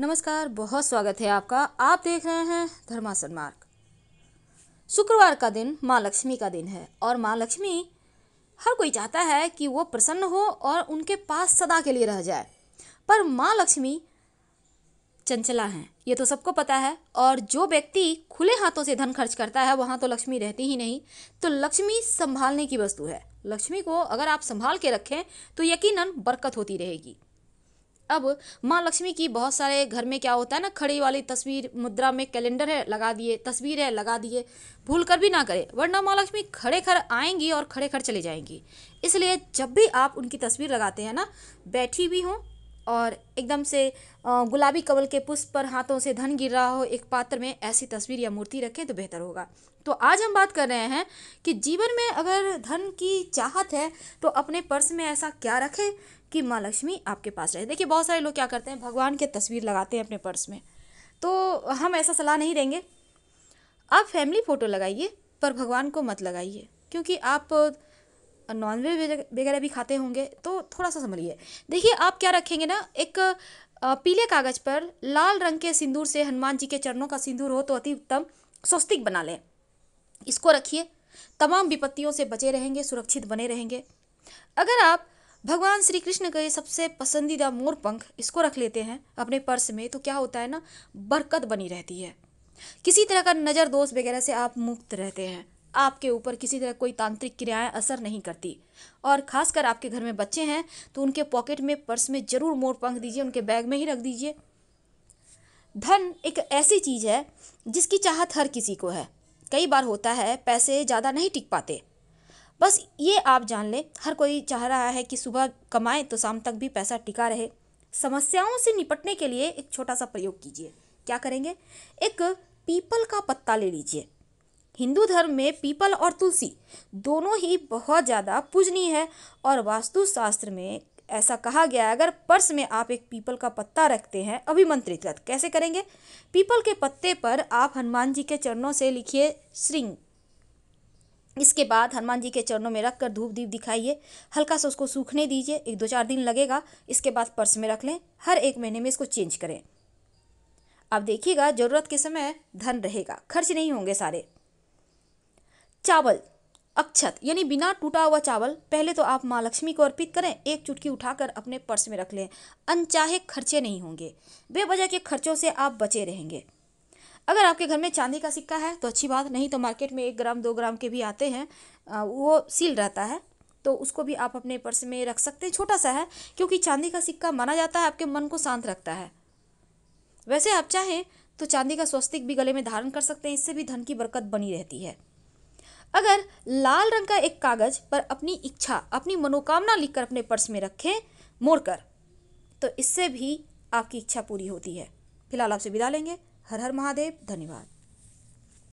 नमस्कार बहुत स्वागत है आपका आप देख रहे हैं धर्मासन मार्ग शुक्रवार का दिन माँ लक्ष्मी का दिन है और माँ लक्ष्मी हर कोई चाहता है कि वो प्रसन्न हो और उनके पास सदा के लिए रह जाए पर माँ लक्ष्मी चंचला हैं ये तो सबको पता है और जो व्यक्ति खुले हाथों से धन खर्च करता है वहाँ तो लक्ष्मी रहती ही नहीं तो लक्ष्मी संभालने की वस्तु है लक्ष्मी को अगर आप संभाल के रखें तो यकीनन बरकत होती रहेगी अब माँ लक्ष्मी की बहुत सारे घर में क्या होता है ना खड़ी वाली तस्वीर मुद्रा में कैलेंडर है लगा दिए तस्वीर है लगा दिए भूल कर भी ना करें वरना माँ लक्ष्मी खड़े खर आएंगी और खड़े खड़ चले जाएंगी इसलिए जब भी आप उनकी तस्वीर लगाते हैं ना बैठी भी हों और एकदम से गुलाबी कमल के पुष्प पर हाथों से धन गिर रहा हो एक पात्र में ऐसी तस्वीर या मूर्ति रखें तो बेहतर होगा तो आज हम बात कर रहे हैं कि जीवन में अगर धन की चाहत है तो अपने पर्स में ऐसा क्या रखें कि माँ लक्ष्मी आपके पास रहे देखिए बहुत सारे लोग क्या करते हैं भगवान के तस्वीर लगाते हैं अपने पर्स में तो हम ऐसा सलाह नहीं देंगे आप फैमिली फ़ोटो लगाइए पर भगवान को मत लगाइए क्योंकि आप नॉनवेज वगैरह भी खाते होंगे तो थोड़ा सा समझिए देखिए आप क्या रखेंगे ना एक पीले कागज पर लाल रंग के सिंदूर से हनुमान जी के चरणों का सिंदूर हो तो अति उत्तम स्वस्तिक बना लें इसको रखिए तमाम विपत्तियों से बचे रहेंगे सुरक्षित बने रहेंगे अगर आप भगवान श्री कृष्ण के सबसे पसंदीदा मोर पंख इसको रख लेते हैं अपने पर्स में तो क्या होता है ना बरकत बनी रहती है किसी तरह का नज़र दोष वगैरह से आप मुक्त रहते हैं आपके ऊपर किसी तरह कोई तांत्रिक क्रियाएं असर नहीं करती और खासकर आपके घर में बच्चे हैं तो उनके पॉकेट में पर्स में ज़रूर मोर पंख दीजिए उनके बैग में ही रख दीजिए धन एक ऐसी चीज़ है जिसकी चाहत हर किसी को है कई बार होता है पैसे ज़्यादा नहीं टिक पाते बस ये आप जान लें हर कोई चाह रहा है कि सुबह कमाएं तो शाम तक भी पैसा टिका रहे समस्याओं से निपटने के लिए एक छोटा सा प्रयोग कीजिए क्या करेंगे एक पीपल का पत्ता ले लीजिए हिंदू धर्म में पीपल और तुलसी दोनों ही बहुत ज़्यादा पूजनीय है और वास्तुशास्त्र में ऐसा कहा गया है अगर पर्स में आप एक पीपल का पत्ता रखते हैं अभिमंत्रित रथ कैसे करेंगे पीपल के पत्ते पर आप हनुमान जी के चरणों से लिखिए श्रृंग इसके बाद हनुमान जी के चरणों में रख कर धूप दीप दिखाइए हल्का सा उसको सूखने दीजिए एक दो चार दिन लगेगा इसके बाद पर्स में रख लें हर एक महीने में इसको चेंज करें आप देखिएगा ज़रूरत के समय धन रहेगा खर्च नहीं होंगे सारे चावल अक्षत यानी बिना टूटा हुआ चावल पहले तो आप माँ लक्ष्मी को अर्पित करें एक चुटकी उठाकर अपने पर्स में रख लें अनचाहे खर्चे नहीं होंगे बेवजह के खर्चों से आप बचे रहेंगे अगर आपके घर में चांदी का सिक्का है तो अच्छी बात नहीं तो मार्केट में एक ग्राम दो ग्राम के भी आते हैं वो सील रहता है तो उसको भी आप अपने पर्स में रख सकते हैं छोटा सा है क्योंकि चांदी का सिक्का माना जाता है आपके मन को शांत रखता है वैसे आप चाहें तो चांदी का स्वस्तिक भी गले में धारण कर सकते हैं इससे भी धन की बरकत बनी रहती है अगर लाल रंग का एक कागज पर अपनी इच्छा अपनी मनोकामना लिखकर अपने पर्स में रखें मोड़कर तो इससे भी आपकी इच्छा पूरी होती है फिलहाल आपसे विदा लेंगे हर हर महादेव धन्यवाद